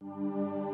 Thank you.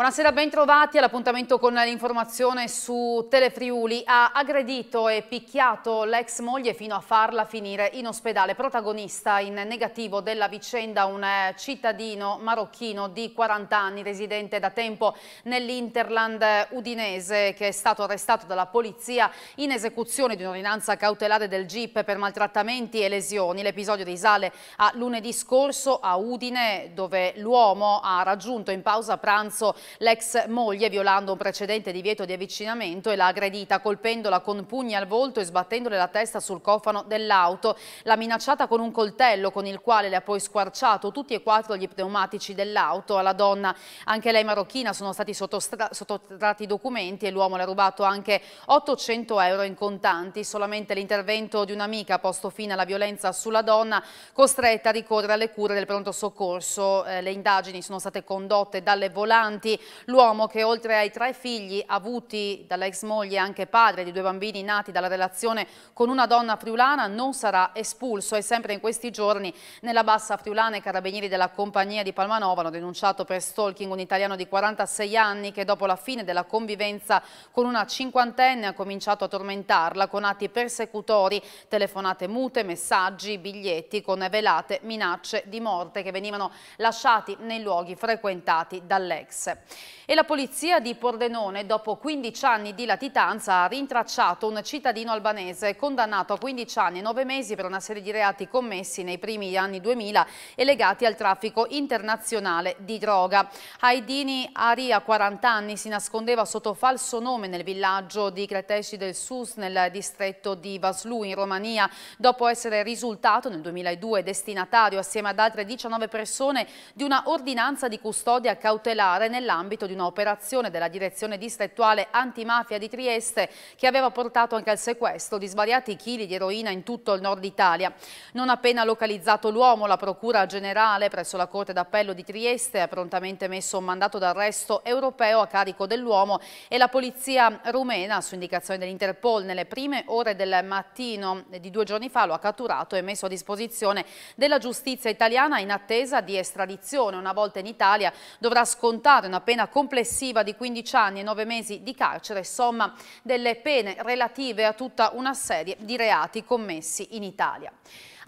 Buonasera, ben trovati all'appuntamento con l'informazione su Telefriuli. Ha aggredito e picchiato l'ex moglie fino a farla finire in ospedale. Protagonista in negativo della vicenda un eh, cittadino marocchino di 40 anni, residente da tempo nell'Interland udinese, che è stato arrestato dalla polizia in esecuzione di un'ordinanza cautelare del GIP per maltrattamenti e lesioni. L'episodio risale a lunedì scorso a Udine, dove l'uomo ha raggiunto in pausa pranzo l'ex moglie violando un precedente divieto di avvicinamento l'ha aggredita colpendola con pugni al volto e sbattendole la testa sul cofano dell'auto. L'ha minacciata con un coltello con il quale le ha poi squarciato tutti e quattro gli pneumatici dell'auto. Alla donna, anche lei marocchina, sono stati sottratti i documenti e l'uomo le ha rubato anche 800 euro in contanti. Solamente l'intervento di un'amica ha posto fine alla violenza sulla donna costretta a ricorrere alle cure del pronto soccorso. Eh, le indagini sono state condotte dalle volanti l'uomo che oltre ai tre figli avuti dalla ex moglie e anche padre di due bambini nati dalla relazione con una donna friulana non sarà espulso e sempre in questi giorni nella bassa friulana i carabinieri della compagnia di Palmanova hanno denunciato per stalking un italiano di 46 anni che dopo la fine della convivenza con una cinquantenne ha cominciato a tormentarla con atti persecutori, telefonate mute, messaggi, biglietti con velate minacce di morte che venivano lasciati nei luoghi frequentati dall'ex. E la polizia di Pordenone, dopo 15 anni di latitanza, ha rintracciato un cittadino albanese condannato a 15 anni e 9 mesi per una serie di reati commessi nei primi anni 2000 e legati al traffico internazionale di droga. Haidini Aria, 40 anni, si nascondeva sotto falso nome nel villaggio di Cretesci del Sus, nel distretto di Vaslu, in Romania, dopo essere risultato nel 2002 destinatario assieme ad altre 19 persone di una ordinanza di custodia cautelare nella nell'ambito di un'operazione della direzione distrettuale antimafia di Trieste che aveva portato anche al sequestro di svariati chili di eroina in tutto il nord Italia. Non appena localizzato l'uomo, la Procura Generale presso la Corte d'Appello di Trieste ha prontamente messo un mandato d'arresto europeo a carico dell'uomo e la polizia rumena, su indicazione dell'Interpol, nelle prime ore del mattino di due giorni fa lo ha catturato e messo a disposizione della giustizia italiana in attesa di estradizione. Una volta in Italia dovrà scontare una una pena complessiva di 15 anni e 9 mesi di carcere, somma delle pene relative a tutta una serie di reati commessi in Italia.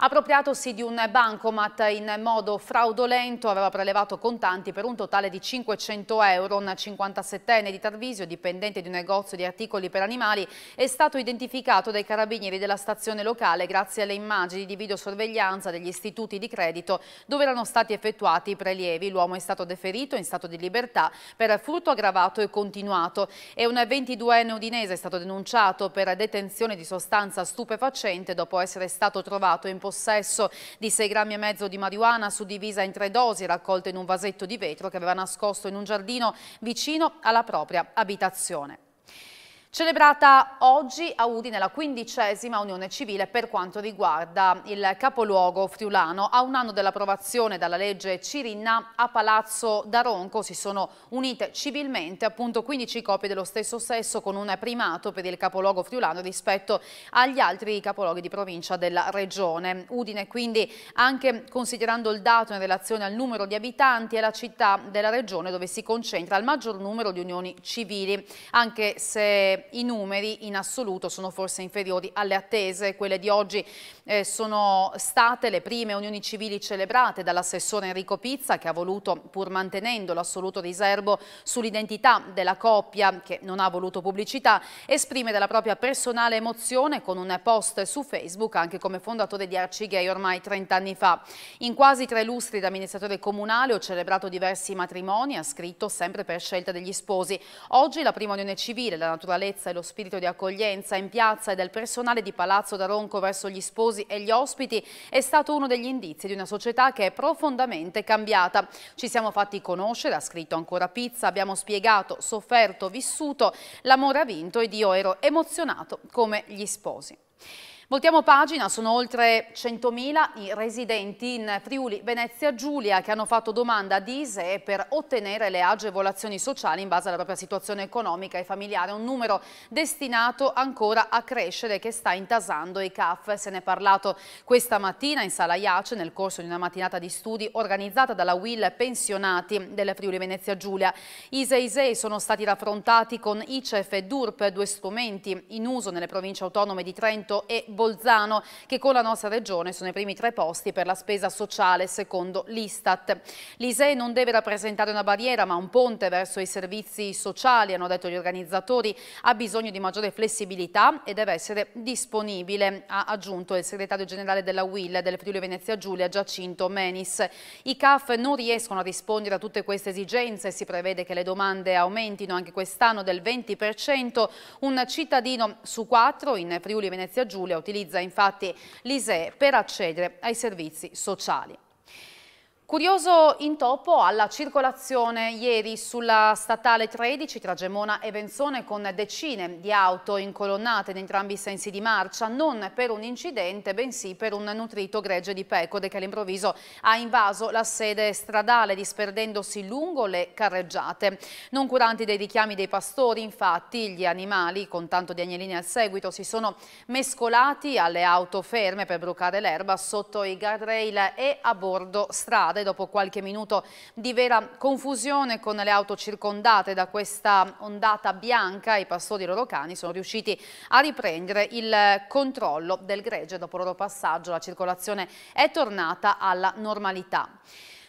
Appropriatosi di un bancomat in modo fraudolento, aveva prelevato contanti per un totale di 500 euro. Un 57enne di Tarvisio, dipendente di un negozio di articoli per animali, è stato identificato dai carabinieri della stazione locale grazie alle immagini di videosorveglianza degli istituti di credito dove erano stati effettuati i prelievi. L'uomo è stato deferito in stato di libertà per furto aggravato e continuato e un 22enne udinese è stato denunciato per detenzione di sostanza stupefacente dopo essere stato trovato in possesso possesso di 6 grammi e mezzo di marijuana suddivisa in tre dosi raccolte in un vasetto di vetro che aveva nascosto in un giardino vicino alla propria abitazione. Celebrata oggi a Udine la quindicesima Unione Civile per quanto riguarda il capoluogo friulano. A un anno dell'approvazione dalla legge Cirinna a Palazzo d'Aronco si sono unite civilmente appunto 15 coppie dello stesso sesso con un primato per il capoluogo friulano rispetto agli altri capoluoghi di provincia della regione. Udine quindi anche considerando il dato in relazione al numero di abitanti è la città della regione dove si concentra il maggior numero di unioni civili anche se i numeri in assoluto sono forse inferiori alle attese. Quelle di oggi eh, sono state le prime unioni civili celebrate dall'assessore Enrico Pizza che ha voluto, pur mantenendo l'assoluto riservo sull'identità della coppia che non ha voluto pubblicità, esprimere la propria personale emozione con un post su Facebook anche come fondatore di Arcigay ormai 30 anni fa. In quasi tre lustri da amministratore comunale ho celebrato diversi matrimoni, ha scritto sempre per scelta degli sposi. Oggi la prima unione civile, la naturalezza caldevolezza e lo spirito di accoglienza in piazza e del personale di Palazzo Daronco verso gli sposi e gli ospiti è stato uno degli indizi di una società che è profondamente cambiata. Ci siamo fatti conoscere, ha scritto ancora Pizza, abbiamo spiegato, sofferto, vissuto, l'amore ha vinto ed io ero emozionato come gli sposi. Voltiamo pagina, sono oltre 100.000 i residenti in Friuli Venezia Giulia che hanno fatto domanda ad ISE per ottenere le agevolazioni sociali in base alla propria situazione economica e familiare, un numero destinato ancora a crescere che sta intasando i CAF. Se ne è parlato questa mattina in sala IACE nel corso di una mattinata di studi organizzata dalla WIL Pensionati della Friuli Venezia Giulia. ISE e ISE sono stati raffrontati con ICEF e DURP, due strumenti in uso nelle province autonome di Trento e Bolzano, che con la nostra regione sono i primi tre posti per la spesa sociale secondo l'Istat. L'ISEE non deve rappresentare una barriera ma un ponte verso i servizi sociali, hanno detto gli organizzatori, ha bisogno di maggiore flessibilità e deve essere disponibile, ha aggiunto il segretario generale della UIL del Friuli Venezia Giulia, Giacinto Menis. I CAF non riescono a rispondere a tutte queste esigenze, si prevede che le domande aumentino anche quest'anno del 20%, un cittadino su quattro in Friuli Venezia Giulia utilizza infatti l'ISE per accedere ai servizi sociali. Curioso intoppo alla circolazione ieri sulla statale 13 tra Gemona e Venzone con decine di auto incolonnate in entrambi i sensi di marcia, non per un incidente bensì per un nutrito gregge di pecore che all'improvviso ha invaso la sede stradale disperdendosi lungo le carreggiate. Non curanti dei richiami dei pastori infatti gli animali con tanto di agnellini al seguito si sono mescolati alle auto ferme per brucare l'erba sotto i guardrail e a bordo strade dopo qualche minuto di vera confusione con le auto circondate da questa ondata bianca. I pastori loro cani sono riusciti a riprendere il controllo del gregge. Dopo il loro passaggio la circolazione è tornata alla normalità.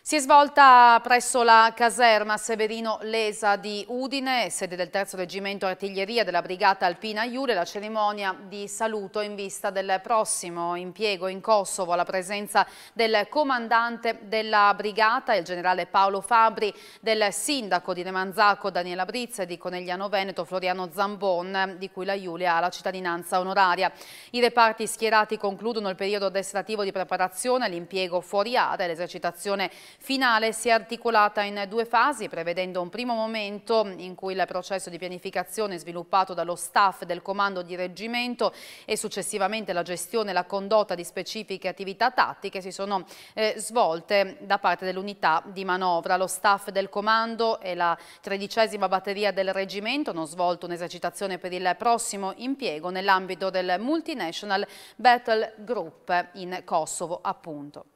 Si è svolta presso la caserma Severino Lesa di Udine, sede del terzo reggimento artiglieria della brigata alpina Iure, la cerimonia di saluto in vista del prossimo impiego in Kosovo, alla presenza del comandante della brigata, il generale Paolo Fabri, del sindaco di Nemanzacco Daniela Brizze, di Conegliano Veneto Floriano Zambon, di cui la Iulia ha la cittadinanza onoraria. I reparti schierati concludono il periodo addestrativo di preparazione all'impiego fuori area, l'esercitazione finale si è articolata in due fasi, prevedendo un primo momento in cui il processo di pianificazione sviluppato dallo staff del comando di reggimento e successivamente la gestione e la condotta di specifiche attività tattiche si sono eh, svolte da parte dell'unità di manovra. Lo staff del comando e la tredicesima batteria del reggimento hanno svolto un'esercitazione per il prossimo impiego nell'ambito del Multinational Battle Group in Kosovo appunto.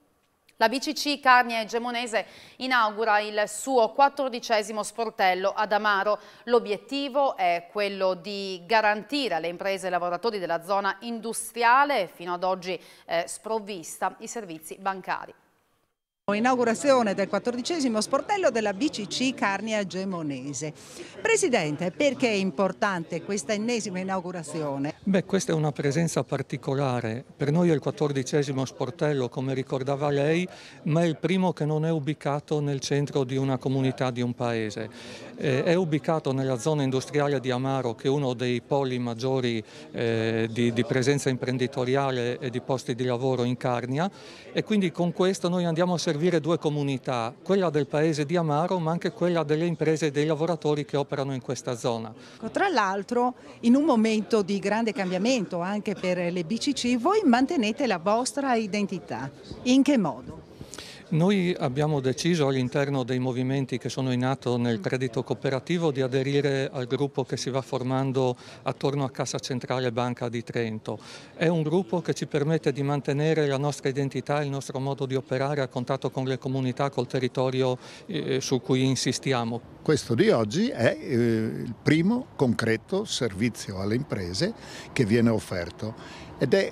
La BCC Carnia Egemonese inaugura il suo quattordicesimo sportello ad Amaro. L'obiettivo è quello di garantire alle imprese e ai lavoratori della zona industriale, fino ad oggi eh, sprovvista, i servizi bancari. Inaugurazione del quattordicesimo sportello della BCC Carnia Gemonese. Presidente, perché è importante questa ennesima inaugurazione? Beh, questa è una presenza particolare. Per noi è il quattordicesimo sportello, come ricordava lei, ma è il primo che non è ubicato nel centro di una comunità, di un paese. Eh, è ubicato nella zona industriale di Amaro, che è uno dei poli maggiori eh, di, di, presenza imprenditoriale e di posti di lavoro in Carnia e quindi con questo noi andiamo a servire due comunità, quella del paese di Amaro ma anche quella delle imprese e dei lavoratori che operano in questa zona. Tra l'altro in un momento di grande cambiamento anche per le BCC, voi mantenete la vostra identità. In che modo? Noi abbiamo deciso all'interno dei movimenti che sono in atto nel mm. credito cooperativo di aderire al gruppo che si va formando attorno a Cassa Centrale Banca di Trento. È un gruppo che ci permette di mantenere la nostra identità, il nostro modo di operare a contatto con le comunità, col territorio eh, su cui insistiamo. Questo di oggi è eh, il primo concreto servizio alle imprese che viene offerto ed è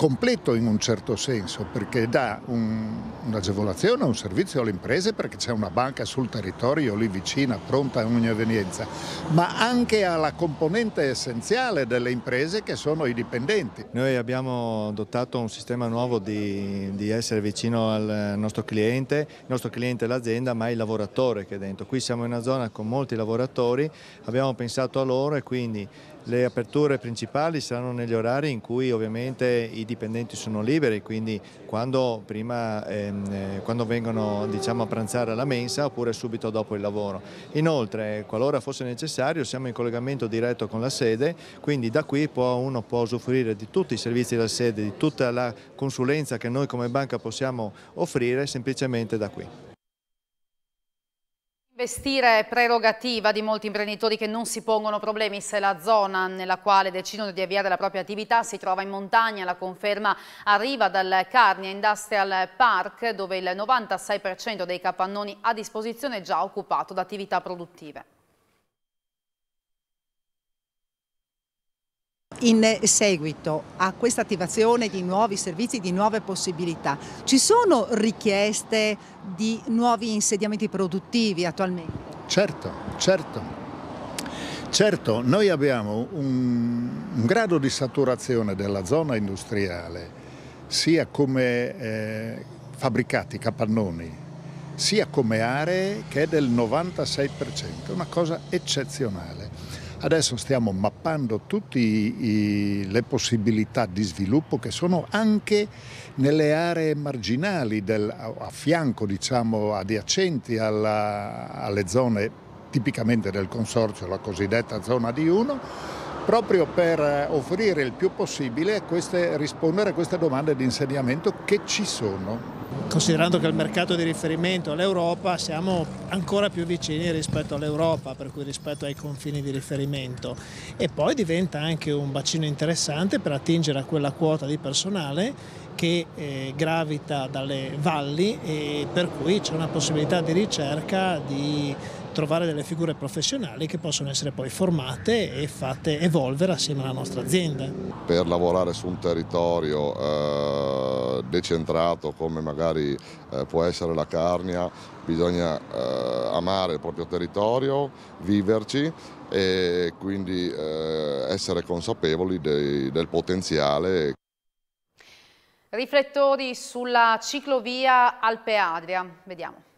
completo in un certo senso perché dà un'agevolazione, un, un servizio alle imprese perché c'è una banca sul territorio lì vicina pronta a ogni evenienza, ma anche alla componente essenziale delle imprese che sono i dipendenti. Noi abbiamo adottato un sistema nuovo di, di essere vicino al nostro cliente, il nostro cliente è l'azienda ma è il lavoratore che è dentro. Qui siamo in una zona con molti lavoratori, abbiamo pensato a loro e quindi le aperture principali saranno negli orari in cui ovviamente i dipendenti sono liberi, quindi quando, prima, ehm, eh, quando vengono diciamo, a pranzare alla mensa oppure subito dopo il lavoro. Inoltre, qualora fosse necessario, siamo in collegamento diretto con la sede, quindi da qui può, uno può usufruire di tutti i servizi della sede, di tutta la consulenza che noi come banca possiamo offrire semplicemente da qui. Investire è prerogativa di molti imprenditori che non si pongono problemi se la zona nella quale decidono di avviare la propria attività si trova in montagna. La conferma arriva dal Carnia Industrial Park dove il 96% dei capannoni a disposizione è già occupato da attività produttive. in seguito a questa attivazione di nuovi servizi, di nuove possibilità, ci sono richieste di nuovi insediamenti produttivi attualmente? Certo, certo. Certo, noi abbiamo un, un grado di saturazione della zona industriale, sia come eh, fabbricati, capannoni, sia come aree che è del 96%, una cosa eccezionale. Adesso stiamo mappando tutte le possibilità di sviluppo che sono anche nelle aree marginali, del, a fianco, diciamo, adiacenti alla, alle zone tipicamente del consorzio, la cosiddetta zona di 1, proprio per eh, offrire il più possibile queste, rispondere a queste domande di insediamento che ci sono Considerando che il mercato di riferimento è l'Europa, siamo ancora più vicini rispetto all'Europa, per cui rispetto ai confini di riferimento. E poi diventa anche un bacino interessante per attingere a quella quota di personale che eh, gravita dalle valli e per cui c'è una possibilità di ricerca di trovare delle figure professionali che possono essere poi formate e fatte evolvere assieme alla nostra azienda. Per lavorare su un territorio eh, decentrato come magari eh, può essere la Carnia bisogna eh, amare il proprio territorio, viverci e quindi eh, essere consapevoli dei, del potenziale. Riflettori sulla ciclovia Alpe Adria, vediamo.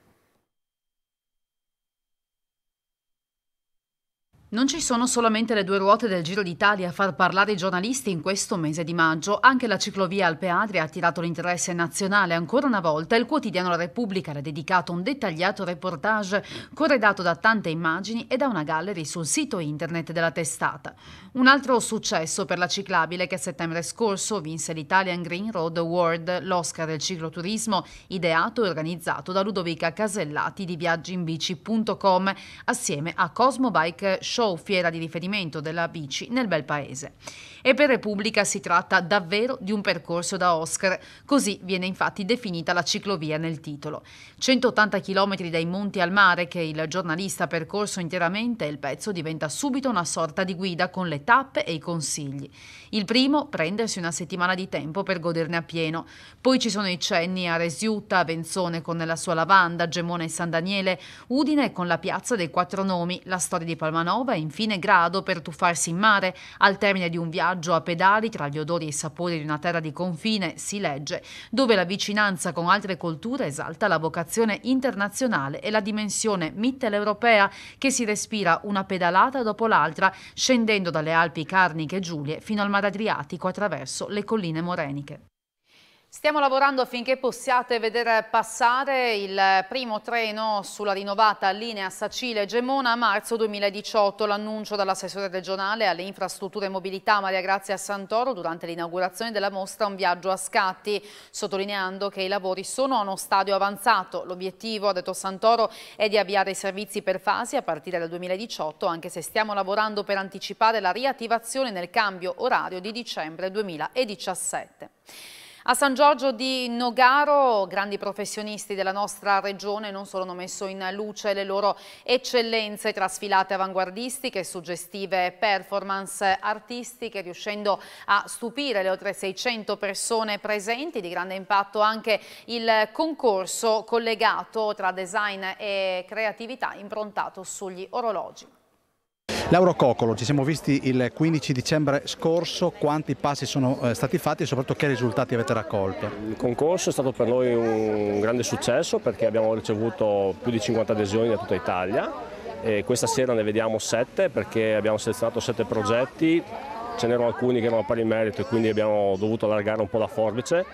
Non ci sono solamente le due ruote del Giro d'Italia a far parlare i giornalisti in questo mese di maggio, anche la ciclovia Alpe Adria ha attirato l'interesse nazionale ancora una volta. Il quotidiano La Repubblica le ha dedicato un dettagliato reportage corredato da tante immagini e da una gallery sul sito internet della testata. Un altro successo per la ciclabile che a settembre scorso vinse l'Italian Green Road Award, l'Oscar del cicloturismo ideato e organizzato da Ludovica Casellati di viaggiinbici.com assieme a Cosmo Bike Show show fiera di riferimento della bici nel bel paese e per Repubblica si tratta davvero di un percorso da Oscar, così viene infatti definita la ciclovia nel titolo. 180 km dai monti al mare che il giornalista ha percorso interamente, il pezzo diventa subito una sorta di guida con le tappe e i consigli. Il primo, prendersi una settimana di tempo per goderne appieno. Poi ci sono i cenni a Resiutta, Avenzone con la sua lavanda, Gemona e San Daniele, Udine con la piazza dei quattro nomi, la storia di Palmanova e infine Grado per tuffarsi in mare al termine di un viaggio viaggio a pedali tra gli odori e i sapori di una terra di confine, si legge, dove la vicinanza con altre culture esalta la vocazione internazionale e la dimensione mitteleuropea che si respira una pedalata dopo l'altra, scendendo dalle Alpi Carniche e Giulie fino al Mar Adriatico attraverso le colline moreniche. Stiamo lavorando affinché possiate vedere passare il primo treno sulla rinnovata linea Sacile-Gemona a marzo 2018. L'annuncio dall'assessore regionale alle infrastrutture e mobilità Maria Grazia Santoro durante l'inaugurazione della mostra Un viaggio a scatti, sottolineando che i lavori sono a uno stadio avanzato. L'obiettivo, ha detto Santoro, è di avviare i servizi per fasi a partire dal 2018, anche se stiamo lavorando per anticipare la riattivazione nel cambio orario di dicembre 2017. A San Giorgio di Nogaro grandi professionisti della nostra regione non solo hanno messo in luce le loro eccellenze tra sfilate avanguardistiche, suggestive performance artistiche, riuscendo a stupire le oltre 600 persone presenti, di grande impatto anche il concorso collegato tra design e creatività improntato sugli orologi. Lauro Coccolo, ci siamo visti il 15 dicembre scorso, quanti passi sono eh, stati fatti e soprattutto che risultati avete raccolto? Il concorso è stato per noi un grande successo perché abbiamo ricevuto più di 50 adesioni da tutta Italia e questa sera ne vediamo 7 perché abbiamo selezionato 7 progetti ce n'erano alcuni che erano a pari merito e quindi abbiamo dovuto allargare un po' la forbice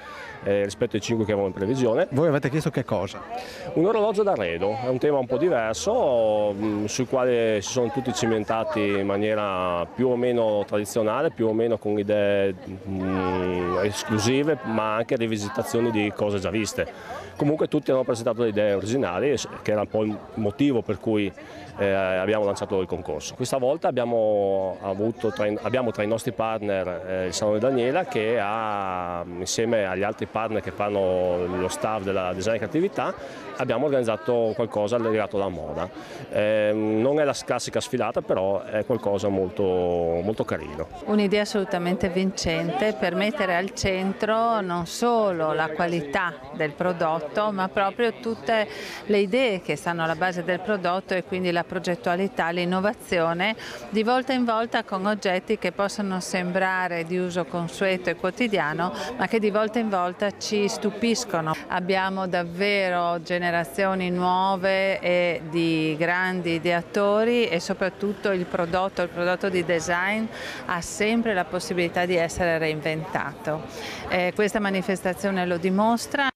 eh, rispetto ai 5 che avevamo in previsione. Voi avete chiesto che cosa? Un orologio d'arredo, è un tema un po' diverso mm, sul quale si sono tutti cimentati in maniera più o meno tradizionale, più o meno con idee mh, mm, esclusive ma anche rivisitazioni di cose già viste. Comunque tutti hanno presentato le idee originali che era un po' il motivo per cui eh, abbiamo lanciato il concorso. Questa volta abbiamo, avuto tra, abbiamo tra i nostri partner eh, il Salone Daniela che ha insieme agli altri partner che fanno lo staff della design e creatività, abbiamo organizzato qualcosa legato alla moda. Eh, non è la classica sfilata, però è qualcosa molto, molto carino. Un'idea assolutamente vincente per mettere al centro non solo la qualità del prodotto, ma proprio tutte le idee che stanno alla base del prodotto e quindi la progettualità, l'innovazione, di volta in volta con oggetti che possono sembrare di uso consueto e quotidiano, ma che di volta in volta volta ci stupiscono. Abbiamo davvero generazioni nuove e di grandi ideatori e soprattutto il prodotto, il prodotto di design ha sempre la possibilità di essere reinventato. Eh, questa manifestazione lo dimostra.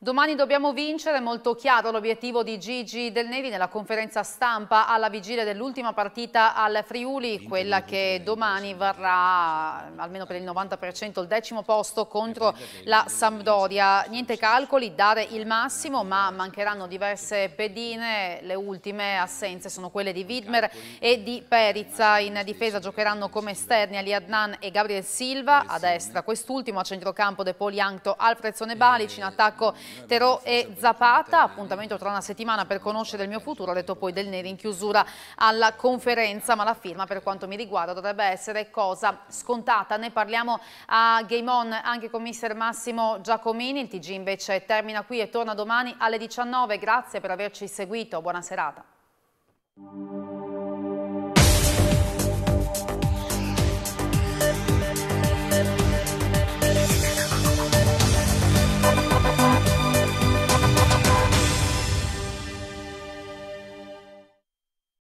Domani dobbiamo vincere, molto chiaro l'obiettivo di Gigi Del Nevi nella conferenza stampa alla vigilia dell'ultima partita al Friuli, quella che domani varrà almeno per il 90% il decimo posto contro la Sampdoria. Niente calcoli, dare il massimo, ma mancheranno diverse pedine, le ultime assenze sono quelle di Widmer e di Perizza. In difesa giocheranno come esterni Ali Adnan e Gabriel Silva, a destra quest'ultimo, a centrocampo De Polianto, Alfredsone Balic, in attacco Terò e Zapata, appuntamento tra una settimana per conoscere il mio futuro, ha detto poi del Neri in chiusura alla conferenza, ma la firma per quanto mi riguarda dovrebbe essere cosa scontata. Ne parliamo a Game On anche con mister Massimo Giacomini, il TG invece termina qui e torna domani alle 19. Grazie per averci seguito, buona serata.